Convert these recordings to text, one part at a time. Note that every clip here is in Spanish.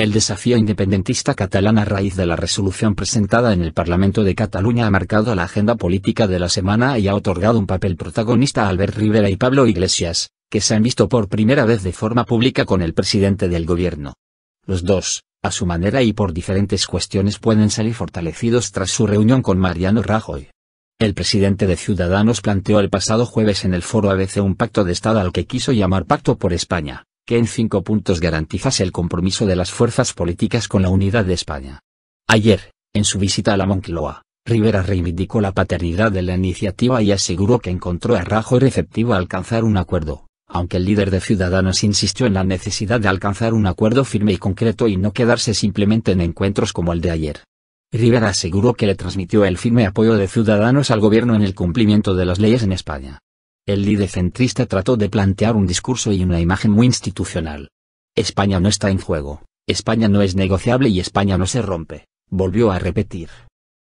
El desafío independentista catalán a raíz de la resolución presentada en el Parlamento de Cataluña ha marcado la agenda política de la semana y ha otorgado un papel protagonista a Albert Rivera y Pablo Iglesias, que se han visto por primera vez de forma pública con el presidente del gobierno. Los dos, a su manera y por diferentes cuestiones pueden salir fortalecidos tras su reunión con Mariano Rajoy. El presidente de Ciudadanos planteó el pasado jueves en el foro ABC un pacto de Estado al que quiso llamar Pacto por España que en cinco puntos garantizase el compromiso de las fuerzas políticas con la unidad de España. Ayer, en su visita a la Moncloa, Rivera reivindicó la paternidad de la iniciativa y aseguró que encontró a Rajoy receptivo a alcanzar un acuerdo, aunque el líder de Ciudadanos insistió en la necesidad de alcanzar un acuerdo firme y concreto y no quedarse simplemente en encuentros como el de ayer. Rivera aseguró que le transmitió el firme apoyo de Ciudadanos al gobierno en el cumplimiento de las leyes en España. El líder centrista trató de plantear un discurso y una imagen muy institucional. España no está en juego, España no es negociable y España no se rompe, volvió a repetir.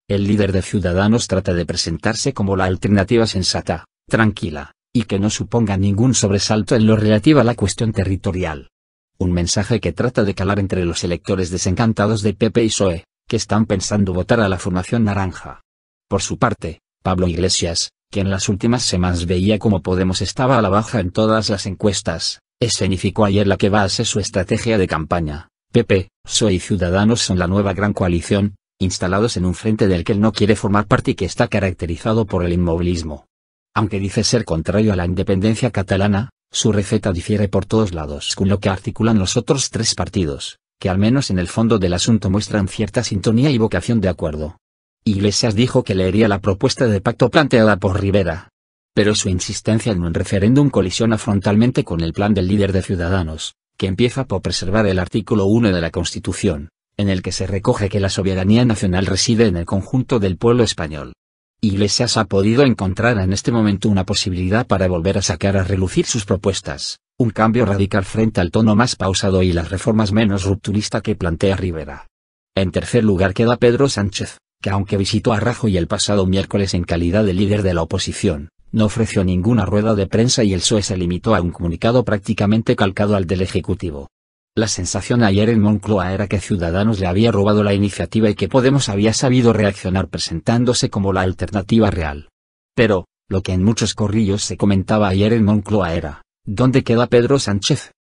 El líder de Ciudadanos trata de presentarse como la alternativa sensata, tranquila, y que no suponga ningún sobresalto en lo relativo a la cuestión territorial. Un mensaje que trata de calar entre los electores desencantados de PP y PSOE, que están pensando votar a la formación naranja. Por su parte, Pablo Iglesias, que en las últimas semanas veía como Podemos estaba a la baja en todas las encuestas, escenificó ayer la que va a ser su estrategia de campaña. Pepe, Soy Ciudadanos son la nueva gran coalición, instalados en un frente del que él no quiere formar parte y que está caracterizado por el inmovilismo. Aunque dice ser contrario a la independencia catalana, su receta difiere por todos lados con lo que articulan los otros tres partidos, que al menos en el fondo del asunto muestran cierta sintonía y vocación de acuerdo. Iglesias dijo que leería la propuesta de pacto planteada por Rivera. Pero su insistencia en un referéndum colisiona frontalmente con el plan del líder de Ciudadanos, que empieza por preservar el artículo 1 de la Constitución, en el que se recoge que la soberanía nacional reside en el conjunto del pueblo español. Iglesias ha podido encontrar en este momento una posibilidad para volver a sacar a relucir sus propuestas, un cambio radical frente al tono más pausado y las reformas menos rupturista que plantea Rivera. En tercer lugar queda Pedro Sánchez, que aunque visitó a Rajoy el pasado miércoles en calidad de líder de la oposición, no ofreció ninguna rueda de prensa y el PSOE se limitó a un comunicado prácticamente calcado al del Ejecutivo. La sensación ayer en Moncloa era que Ciudadanos le había robado la iniciativa y que Podemos había sabido reaccionar presentándose como la alternativa real. Pero, lo que en muchos corrillos se comentaba ayer en Moncloa era, ¿dónde queda Pedro Sánchez?